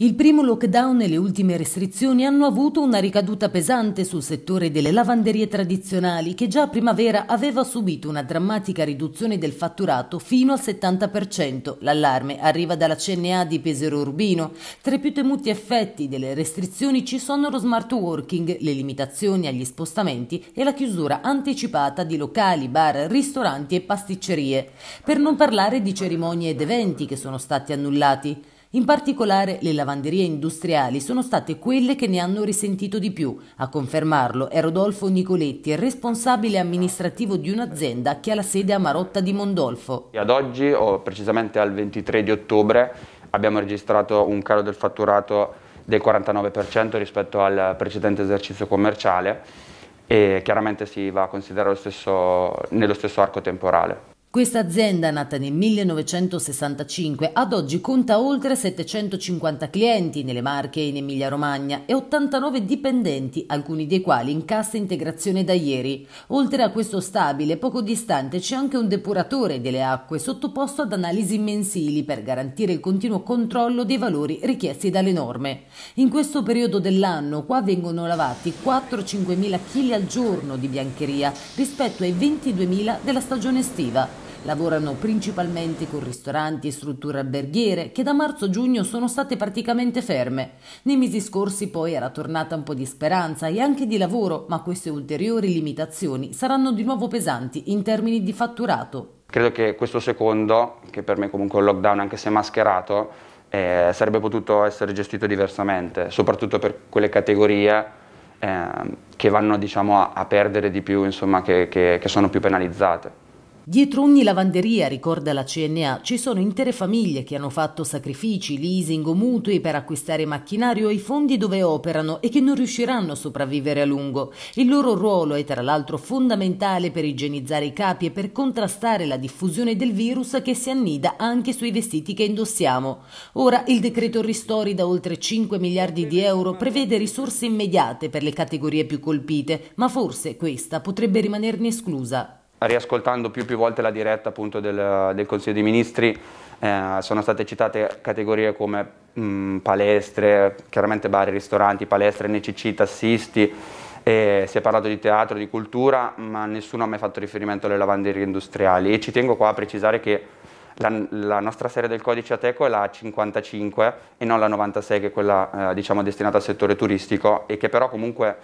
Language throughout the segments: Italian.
Il primo lockdown e le ultime restrizioni hanno avuto una ricaduta pesante sul settore delle lavanderie tradizionali che già a primavera aveva subito una drammatica riduzione del fatturato fino al 70%. L'allarme arriva dalla CNA di Pesero Urbino. Tra i più temuti effetti delle restrizioni ci sono lo smart working, le limitazioni agli spostamenti e la chiusura anticipata di locali, bar, ristoranti e pasticcerie. Per non parlare di cerimonie ed eventi che sono stati annullati. In particolare le lavanderie industriali sono state quelle che ne hanno risentito di più. A confermarlo è Rodolfo Nicoletti, responsabile amministrativo di un'azienda che ha la sede a Marotta di Mondolfo. Ad oggi, o precisamente al 23 di ottobre, abbiamo registrato un calo del fatturato del 49% rispetto al precedente esercizio commerciale e chiaramente si va a considerare stesso, nello stesso arco temporale. Questa azienda, nata nel 1965, ad oggi conta oltre 750 clienti nelle Marche e in Emilia-Romagna e 89 dipendenti, alcuni dei quali in cassa integrazione da ieri. Oltre a questo stabile, poco distante, c'è anche un depuratore delle acque sottoposto ad analisi mensili per garantire il continuo controllo dei valori richiesti dalle norme. In questo periodo dell'anno qua vengono lavati 4-5 mila kg al giorno di biancheria rispetto ai 22 mila della stagione estiva. Lavorano principalmente con ristoranti e strutture alberghiere che da marzo-giugno sono state praticamente ferme. Nei mesi scorsi poi era tornata un po' di speranza e anche di lavoro, ma queste ulteriori limitazioni saranno di nuovo pesanti in termini di fatturato. Credo che questo secondo, che per me comunque è un lockdown anche se mascherato, eh, sarebbe potuto essere gestito diversamente, soprattutto per quelle categorie eh, che vanno diciamo, a, a, perdere di più, insomma, che, che, che sono più penalizzate. Dietro ogni lavanderia, ricorda la CNA, ci sono intere famiglie che hanno fatto sacrifici, leasing o mutui per acquistare macchinario ai fondi dove operano e che non riusciranno a sopravvivere a lungo. Il loro ruolo è tra l'altro fondamentale per igienizzare i capi e per contrastare la diffusione del virus che si annida anche sui vestiti che indossiamo. Ora il decreto ristori da oltre 5 miliardi di euro prevede risorse immediate per le categorie più colpite, ma forse questa potrebbe rimanerne esclusa riascoltando più più volte la diretta appunto del, del Consiglio dei Ministri, eh, sono state citate categorie come mh, mm, palestre, chiaramente bar, ristoranti, palestre, NCC, tassisti, eh, si è parlato di teatro, di cultura, ma nessuno ha mai fatto riferimento alle lavanderie industriali e ci tengo qua a precisare che la, la nostra serie del codice Ateco è la 55 e non la 96 che è quella eh, diciamo destinata al settore turistico e che però comunque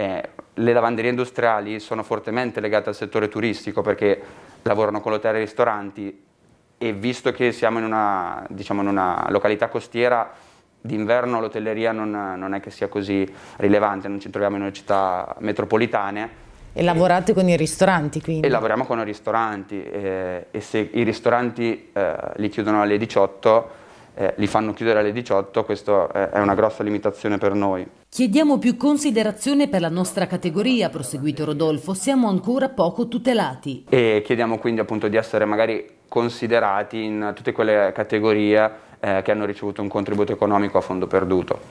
eh, le lavanderie industriali sono fortemente legate al settore turistico perché lavorano con l'hotel e ristoranti e visto che siamo in una, diciamo, in una località costiera d'inverno l'hotelleria non, non, è che sia così rilevante, non ci troviamo in una città metropolitana. E lavorate con i ristoranti quindi? E lavoriamo con i ristoranti e, eh, e se i ristoranti eh, li chiudono alle 18 eh, li fanno chiudere alle 18, questa eh, è una grossa limitazione per noi. Chiediamo più considerazione per la nostra categoria, proseguito Rodolfo, siamo ancora poco tutelati. E chiediamo quindi appunto di essere magari considerati in tutte quelle categorie eh, che hanno ricevuto un contributo economico a fondo perduto.